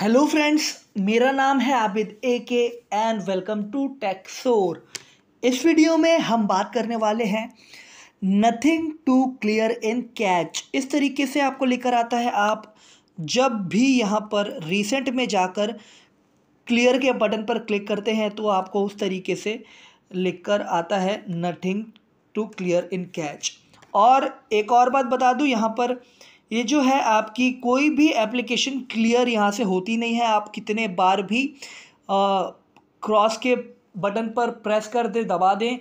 hello friends मेरा नाम है आबिद ए के एंड वेलकम टू टैक्सोर इस वीडियो में हम बात करने वाले हैं nothing to clear in cache इस तरीके से आपको लेकर आता है आप जब भी यहाँ पर रिसेंट में जाकर क्लियर के बटन पर क्लिक करते हैं तो आपको उस तरीके से लिख कर आता है nothing to clear in cache और एक और बात बता दूँ यहाँ पर ये जो है आपकी कोई भी एप्लीकेशन क्लियर यहाँ से होती नहीं है आप कितने बार भी क्रॉस के बटन पर प्रेस कर दें दबा दें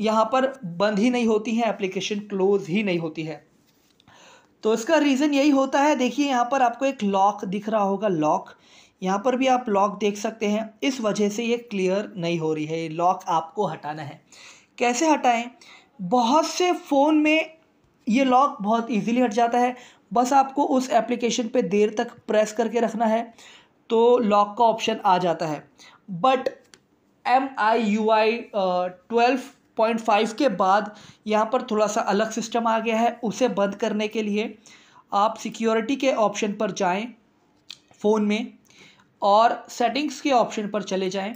यहाँ पर बंद ही नहीं होती है एप्लीकेशन क्लोज ही नहीं होती है तो इसका रीज़न यही होता है देखिए यहाँ पर आपको एक लॉक दिख रहा होगा लॉक यहाँ पर भी आप लॉक देख सकते हैं इस वजह से ये क्लियर नहीं हो रही है ये लॉक आपको हटाना है कैसे हटाएं बहुत से फ़ोन में ये लॉक बहुत इजीली हट जाता है बस आपको उस एप्लीकेशन पे देर तक प्रेस करके रखना है तो लॉक का ऑप्शन आ जाता है but M I U I twelve point five के बाद यहाँ पर थोड़ा सा अलग सिस्टम आ गया है उसे बंद करने के लिए आप सिक्योरिटी के ऑप्शन पर जाएं फ़ोन में और सेटिंग्स के ऑप्शन पर चले जाएं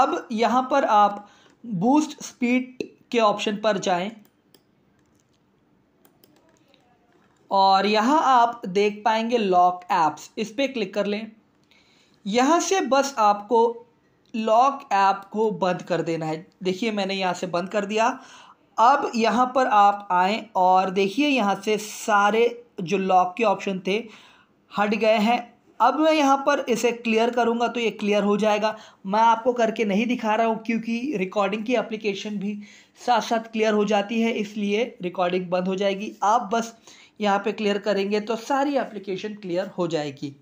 अब यहाँ पर आप बूस्ट स्पीड के ऑप्शन पर जाएं और यहाँ आप देख पाएंगे लॉक ऐप्स इस पर क्लिक कर लें यहाँ से बस आपको लॉक ऐप को बंद कर देना है देखिए मैंने यहाँ से बंद कर दिया अब यहाँ पर आप आएँ और देखिए यहाँ से सारे जो लॉक के ऑप्शन थे हट गए हैं अब मैं यहाँ पर इसे क्लियर करूँगा तो ये क्लियर हो जाएगा मैं आपको करके नहीं दिखा रहा हूँ क्योंकि रिकॉर्डिंग की एप्लीकेशन भी साथ साथ क्लियर हो जाती है इसलिए रिकॉर्डिंग बंद हो जाएगी आप बस यहाँ पे क्लियर करेंगे तो सारी एप्लीकेशन क्लियर हो जाएगी